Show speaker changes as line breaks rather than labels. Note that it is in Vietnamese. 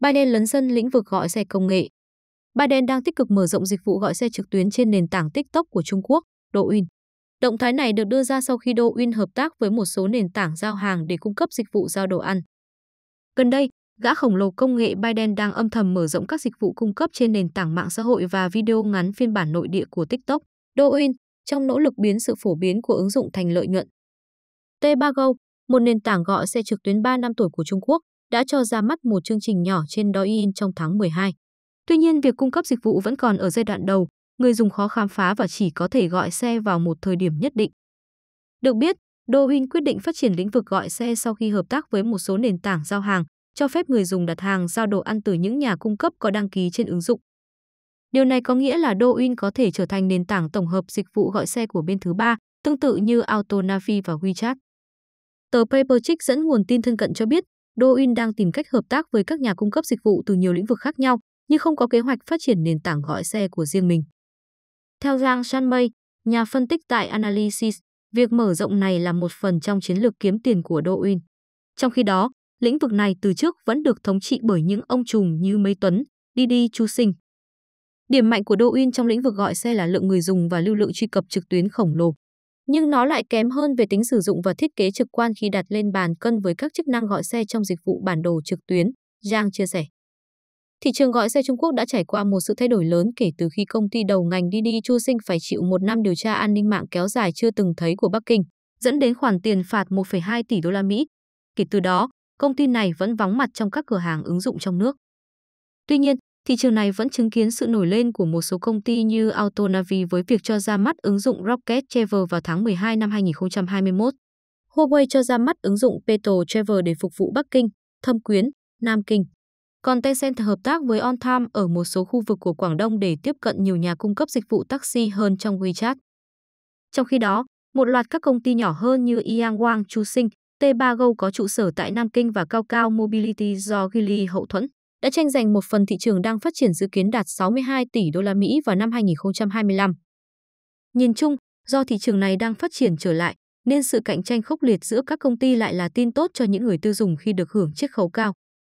Biden lấn sân lĩnh vực gọi xe công nghệ. Biden đang tích cực mở rộng dịch vụ gọi xe trực tuyến trên nền tảng TikTok của Trung Quốc, Douyin. Động thái này được đưa ra sau khi Douyin hợp tác với một số nền tảng giao hàng để cung cấp dịch vụ giao đồ ăn. Gần đây, gã khổng lồ công nghệ Biden đang âm thầm mở rộng các dịch vụ cung cấp trên nền tảng mạng xã hội và video ngắn phiên bản nội địa của TikTok, Douyin, trong nỗ lực biến sự phổ biến của ứng dụng thành lợi nhuận. T3Go, một nền tảng gọi xe trực tuyến 3 năm tuổi của Trung Quốc, đã cho ra mắt một chương trình nhỏ trên Douyin trong tháng 12. Tuy nhiên, việc cung cấp dịch vụ vẫn còn ở giai đoạn đầu, người dùng khó khám phá và chỉ có thể gọi xe vào một thời điểm nhất định. Được biết, Douyin quyết định phát triển lĩnh vực gọi xe sau khi hợp tác với một số nền tảng giao hàng, cho phép người dùng đặt hàng giao đồ ăn từ những nhà cung cấp có đăng ký trên ứng dụng. Điều này có nghĩa là Douyin có thể trở thành nền tảng tổng hợp dịch vụ gọi xe của bên thứ ba, tương tự như AutoNavi và WeChat. Tờ Paperchick dẫn nguồn tin thân cận cho biết, Douyin đang tìm cách hợp tác với các nhà cung cấp dịch vụ từ nhiều lĩnh vực khác nhau, nhưng không có kế hoạch phát triển nền tảng gọi xe của riêng mình. Theo Giang Shanmei, nhà phân tích tại Analysis, việc mở rộng này là một phần trong chiến lược kiếm tiền của Douyin. Trong khi đó, lĩnh vực này từ trước vẫn được thống trị bởi những ông trùm như Mấy Tuấn, Didi Chu Sinh. Điểm mạnh của Douyin trong lĩnh vực gọi xe là lượng người dùng và lưu lượng truy cập trực tuyến khổng lồ nhưng nó lại kém hơn về tính sử dụng và thiết kế trực quan khi đặt lên bàn cân với các chức năng gọi xe trong dịch vụ bản đồ trực tuyến, Giang chia sẻ. Thị trường gọi xe Trung Quốc đã trải qua một sự thay đổi lớn kể từ khi công ty đầu ngành Didi Chu Sinh phải chịu một năm điều tra an ninh mạng kéo dài chưa từng thấy của Bắc Kinh, dẫn đến khoản tiền phạt 1,2 tỷ đô la Mỹ. Kể từ đó, công ty này vẫn vắng mặt trong các cửa hàng ứng dụng trong nước. Tuy nhiên, thị trường này vẫn chứng kiến sự nổi lên của một số công ty như Autonavi với việc cho ra mắt ứng dụng Rocket Travel vào tháng 12 năm 2021. Huawei cho ra mắt ứng dụng Petal Travel để phục vụ Bắc Kinh, Thâm Quyến, Nam Kinh. Còn Tencent hợp tác với OnTime ở một số khu vực của Quảng Đông để tiếp cận nhiều nhà cung cấp dịch vụ taxi hơn trong WeChat. Trong khi đó, một loạt các công ty nhỏ hơn như Yangwang, Chu Sinh, T3Go có trụ sở tại Nam Kinh và Cao Cao Mobility do Gili hậu thuẫn đã tranh giành một phần thị trường đang phát triển dự kiến đạt 62 tỷ đô la Mỹ vào năm 2025. Nhìn chung, do thị trường này đang phát triển trở lại, nên sự cạnh tranh khốc liệt giữa các công ty lại là tin tốt cho những người tiêu dùng khi được hưởng chiết khấu cao.